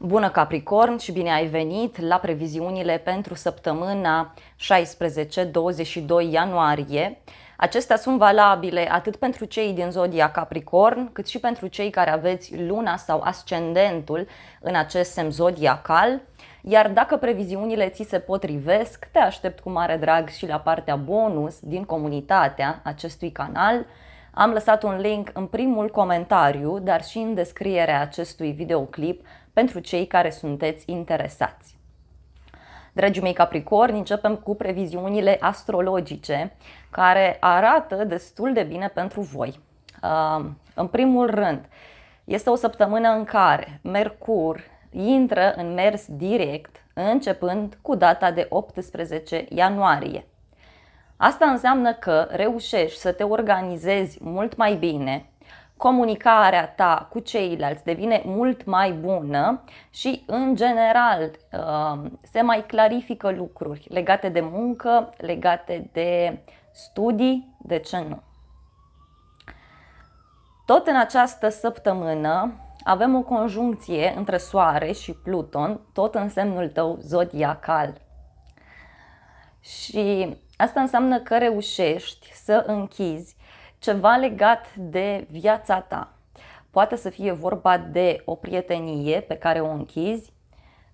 Bună Capricorn și bine ai venit la previziunile pentru săptămâna 16-22 ianuarie. Acestea sunt valabile atât pentru cei din zodia Capricorn, cât și pentru cei care aveți luna sau ascendentul în acest semn zodiacal. Iar dacă previziunile ți se potrivesc, te aștept cu mare drag și la partea bonus din comunitatea acestui canal. Am lăsat un link în primul comentariu, dar și în descrierea acestui videoclip pentru cei care sunteți interesați. Dragii mei Capricorni, începem cu previziunile astrologice care arată destul de bine pentru voi. Uh, în primul rând, este o săptămână în care Mercur intră în mers direct începând cu data de 18 ianuarie. Asta înseamnă că reușești să te organizezi mult mai bine, comunicarea ta cu ceilalți devine mult mai bună și, în general, uh, se mai clarifică lucruri legate de muncă, legate de studii, de ce nu. Tot în această săptămână avem o conjuncție între Soare și Pluton, tot în semnul tău zodiacal. Și asta înseamnă că reușești să închizi ceva legat de viața ta. Poate să fie vorba de o prietenie pe care o închizi.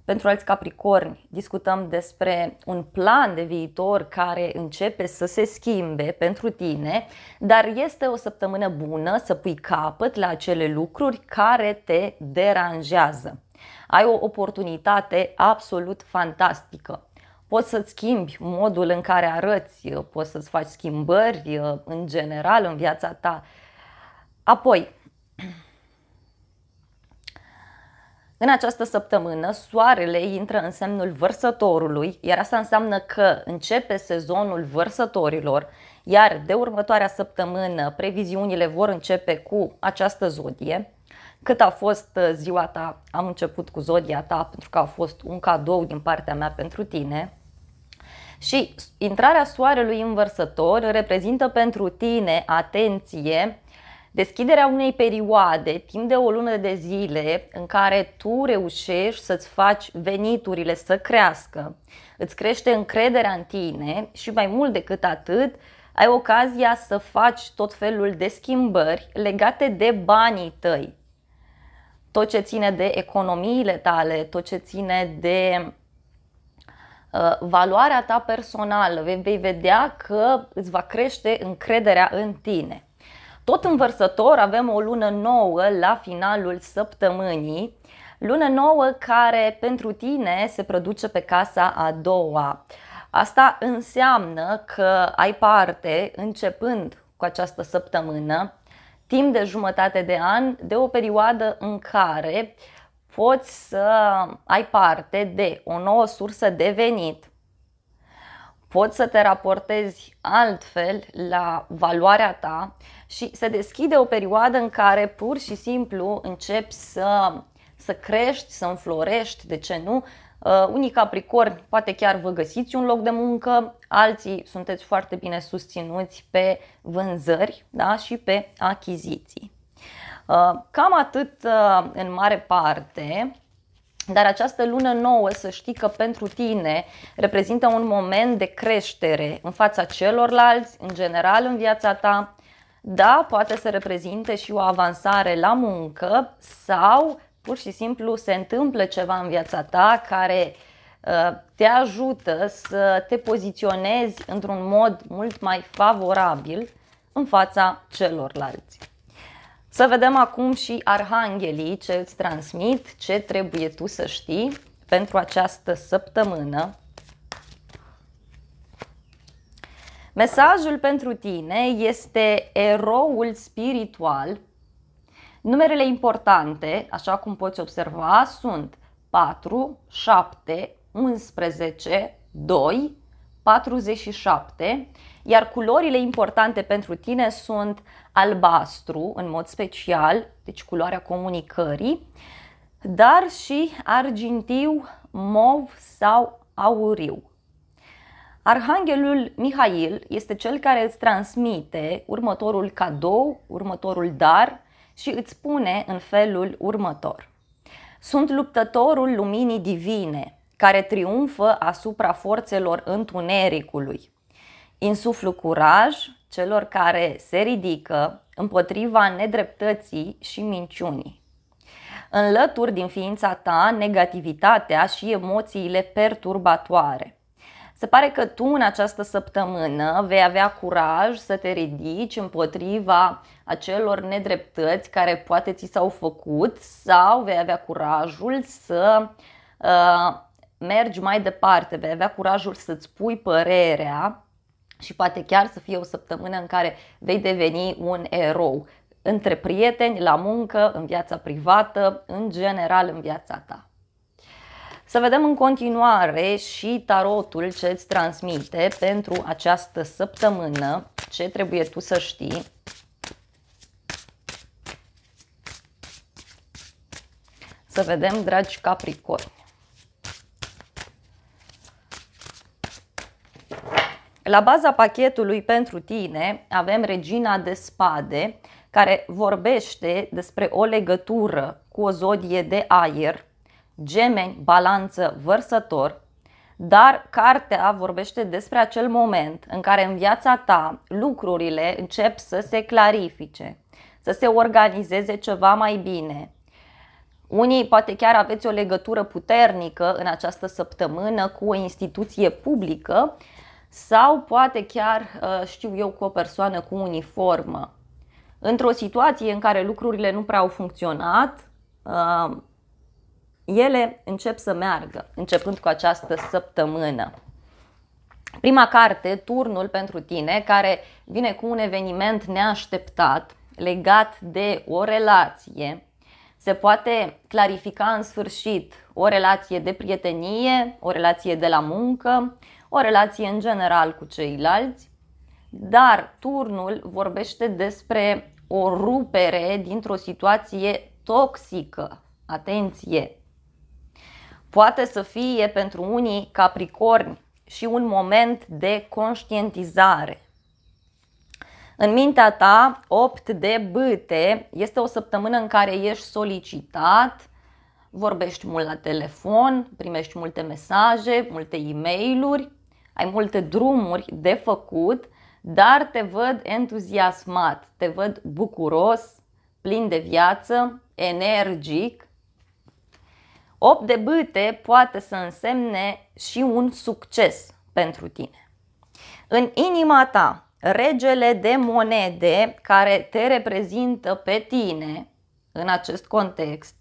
Pentru alți capricorni discutăm despre un plan de viitor care începe să se schimbe pentru tine, dar este o săptămână bună să pui capăt la acele lucruri care te deranjează. Ai o oportunitate absolut fantastică poți să-ți schimbi modul în care arăți, poți să-ți faci schimbări uh, în general în viața ta. Apoi, în această săptămână, soarele intră în semnul vărsătorului, iar asta înseamnă că începe sezonul vărsătorilor, iar de următoarea săptămână previziunile vor începe cu această zodie. Cât a fost uh, ziua ta, am început cu zodia ta pentru că a fost un cadou din partea mea pentru tine. Și intrarea soarelui în reprezintă pentru tine, atenție, deschiderea unei perioade, timp de o lună de zile, în care tu reușești să-ți faci veniturile să crească, îți crește încrederea în tine și mai mult decât atât, ai ocazia să faci tot felul de schimbări legate de banii tăi. Tot ce ține de economiile tale, tot ce ține de Uh, valoarea ta personală, vei vedea că îți va crește încrederea în tine. Tot în vărsător avem o lună nouă la finalul săptămânii, lună nouă care pentru tine se produce pe casa a doua. Asta înseamnă că ai parte, începând cu această săptămână, timp de jumătate de an, de o perioadă în care poți să ai parte de o nouă sursă de venit, poți să te raportezi altfel la valoarea ta și se deschide o perioadă în care pur și simplu începi să, să crești, să înflorești, de ce nu? Uh, unii capricorni poate chiar vă găsiți un loc de muncă, alții sunteți foarte bine susținuți pe vânzări da? și pe achiziții. Uh, cam atât uh, în mare parte. Dar această lună nouă, să știi că pentru tine reprezintă un moment de creștere în fața celorlalți, în general în viața ta. Da, poate să reprezinte și o avansare la muncă sau pur și simplu se întâmplă ceva în viața ta care uh, te ajută să te poziționezi într-un mod mult mai favorabil în fața celorlalți. Să vedem acum și arhanghelii ce îți transmit, ce trebuie tu să știi pentru această săptămână. Mesajul pentru tine este eroul spiritual. Numerele importante, așa cum poți observa, sunt 4, 7, 11, 2, 47 iar culorile importante pentru tine sunt albastru, în mod special, deci culoarea comunicării, dar și argintiu, mov sau auriu. Arhanghelul Mihail este cel care îți transmite următorul cadou, următorul dar și îți spune în felul următor. Sunt luptătorul luminii divine, care triumfă asupra forțelor întunericului insuflu curaj celor care se ridică împotriva nedreptății și minciunii. Înlături din ființa ta negativitatea și emoțiile perturbatoare. Se pare că tu în această săptămână vei avea curaj să te ridici împotriva acelor nedreptăți care poate ți s-au făcut sau vei avea curajul să uh, mergi mai departe, vei avea curajul să-ți pui părerea și poate chiar să fie o săptămână în care vei deveni un erou între prieteni, la muncă, în viața privată, în general în viața ta. Să vedem în continuare și tarotul ce îți transmite pentru această săptămână, ce trebuie tu să știi. Să vedem, dragi capricorni. La baza pachetului pentru tine avem Regina de Spade, care vorbește despre o legătură cu o zodie de aer, gemeni, balanță, vărsător, dar cartea vorbește despre acel moment în care în viața ta lucrurile încep să se clarifice, să se organizeze ceva mai bine. Unii poate chiar aveți o legătură puternică în această săptămână cu o instituție publică sau poate chiar uh, știu eu cu o persoană cu uniformă. Într-o situație în care lucrurile nu prea au funcționat, uh, ele încep să meargă, începând cu această săptămână. Prima carte, Turnul pentru tine, care vine cu un eveniment neașteptat legat de o relație. Se poate clarifica în sfârșit o relație de prietenie, o relație de la muncă, o relație în general cu ceilalți, dar turnul vorbește despre o rupere dintr-o situație toxică. Atenție! Poate să fie pentru unii capricorni și un moment de conștientizare. În mintea ta, 8 de bâte este o săptămână în care ești solicitat, vorbești mult la telefon, primești multe mesaje, multe e-mail-uri, ai multe drumuri de făcut, dar te văd entuziasmat, te văd bucuros, plin de viață, energic. 8 de bâte poate să însemne și un succes pentru tine. În inima ta, regele de monede care te reprezintă pe tine în acest context,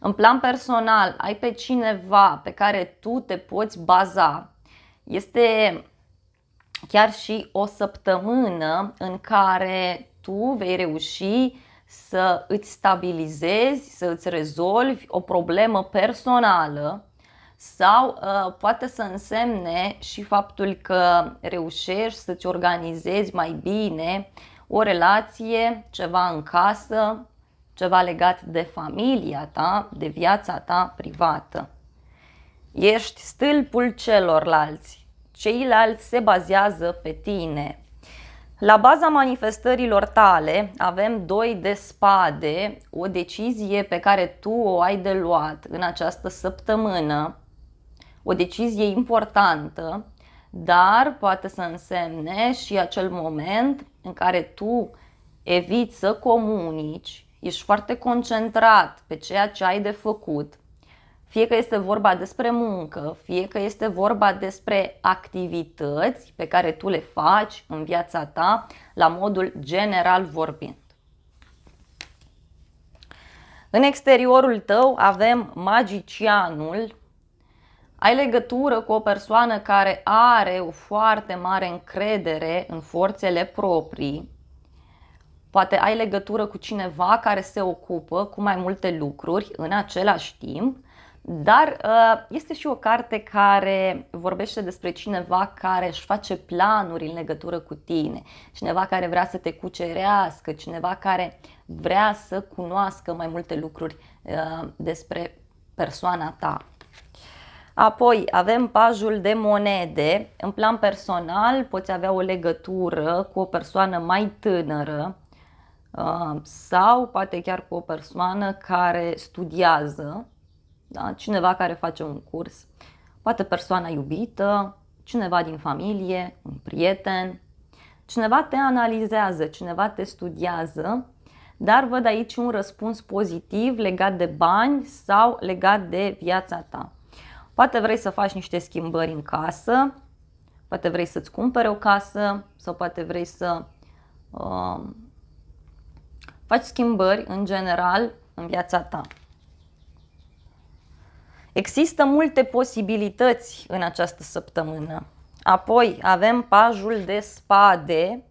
în plan personal, ai pe cineva pe care tu te poți baza este chiar și o săptămână în care tu vei reuși să îți stabilizezi, să îți rezolvi o problemă personală sau uh, poate să însemne și faptul că reușești să-ți organizezi mai bine o relație, ceva în casă, ceva legat de familia ta, de viața ta privată. Ești stâlpul celorlalți. Ceilalți se bazează pe tine. La baza manifestărilor tale avem doi de spade, o decizie pe care tu o ai de luat în această săptămână, o decizie importantă, dar poate să însemne și acel moment în care tu eviți să comunici, ești foarte concentrat pe ceea ce ai de făcut – fie că este vorba despre muncă, fie că este vorba despre activități pe care tu le faci în viața ta, la modul general vorbind. În exteriorul tău avem magicianul. Ai legătură cu o persoană care are o foarte mare încredere în forțele proprii. Poate ai legătură cu cineva care se ocupă cu mai multe lucruri în același timp dar uh, este și o carte care vorbește despre cineva care își face planuri în legătură cu tine, cineva care vrea să te cucerească, cineva care vrea să cunoască mai multe lucruri uh, despre persoana ta. Apoi avem pajul de monede. În plan personal poți avea o legătură cu o persoană mai tânără uh, sau poate chiar cu o persoană care studiază da? cineva care face un curs, poate persoana iubită, cineva din familie, un prieten, cineva te analizează, cineva te studiază, dar văd aici un răspuns pozitiv legat de bani sau legat de viața ta. Poate vrei să faci niște schimbări în casă, poate vrei să-ți cumpere o casă sau poate vrei să uh, faci schimbări în general în viața ta. Există multe posibilități în această săptămână. Apoi avem pajul de spade.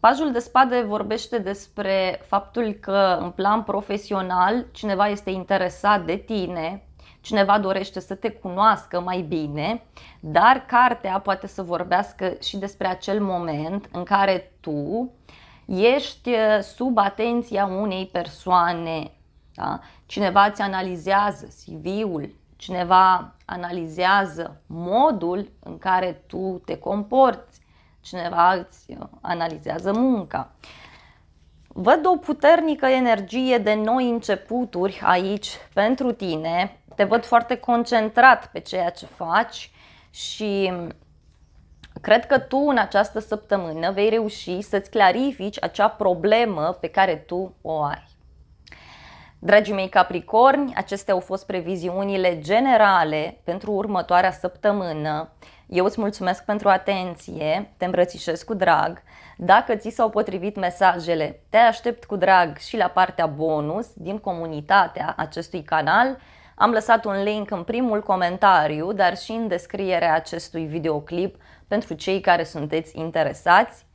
Pajul de spade vorbește despre faptul că în plan profesional cineva este interesat de tine, cineva dorește să te cunoască mai bine, dar cartea poate să vorbească și despre acel moment în care tu ești eh, sub atenția unei persoane da? Cineva îți analizează CV-ul, cineva analizează modul în care tu te comporți, cineva îți uh, analizează munca. Văd o puternică energie de noi începuturi aici pentru tine, te văd foarte concentrat pe ceea ce faci și mm, cred că tu în această săptămână vei reuși să-ți clarifici acea problemă pe care tu o ai. Dragii mei Capricorni, acestea au fost previziunile generale pentru următoarea săptămână. Eu îți mulțumesc pentru atenție, te îmbrățișez cu drag. Dacă ți s-au potrivit mesajele, te aștept cu drag și la partea bonus din comunitatea acestui canal. Am lăsat un link în primul comentariu, dar și în descrierea acestui videoclip pentru cei care sunteți interesați.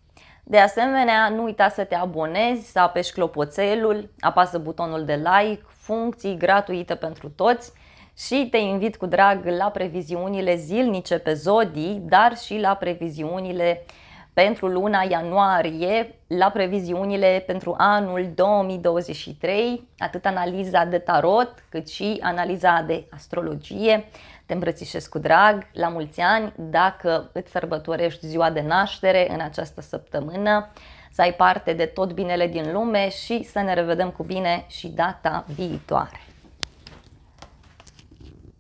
De asemenea, nu uita să te abonezi, să apeși clopoțelul, apasă butonul de like, funcții gratuite pentru toți și te invit cu drag la previziunile zilnice pe zodii, dar și la previziunile pentru luna ianuarie, la previziunile pentru anul 2023, atât analiza de tarot, cât și analiza de astrologie te îmbrățișez cu drag, la mulți ani, dacă îți sărbătorești ziua de naștere în această săptămână, să ai parte de tot binele din lume și să ne revedem cu bine și data viitoare.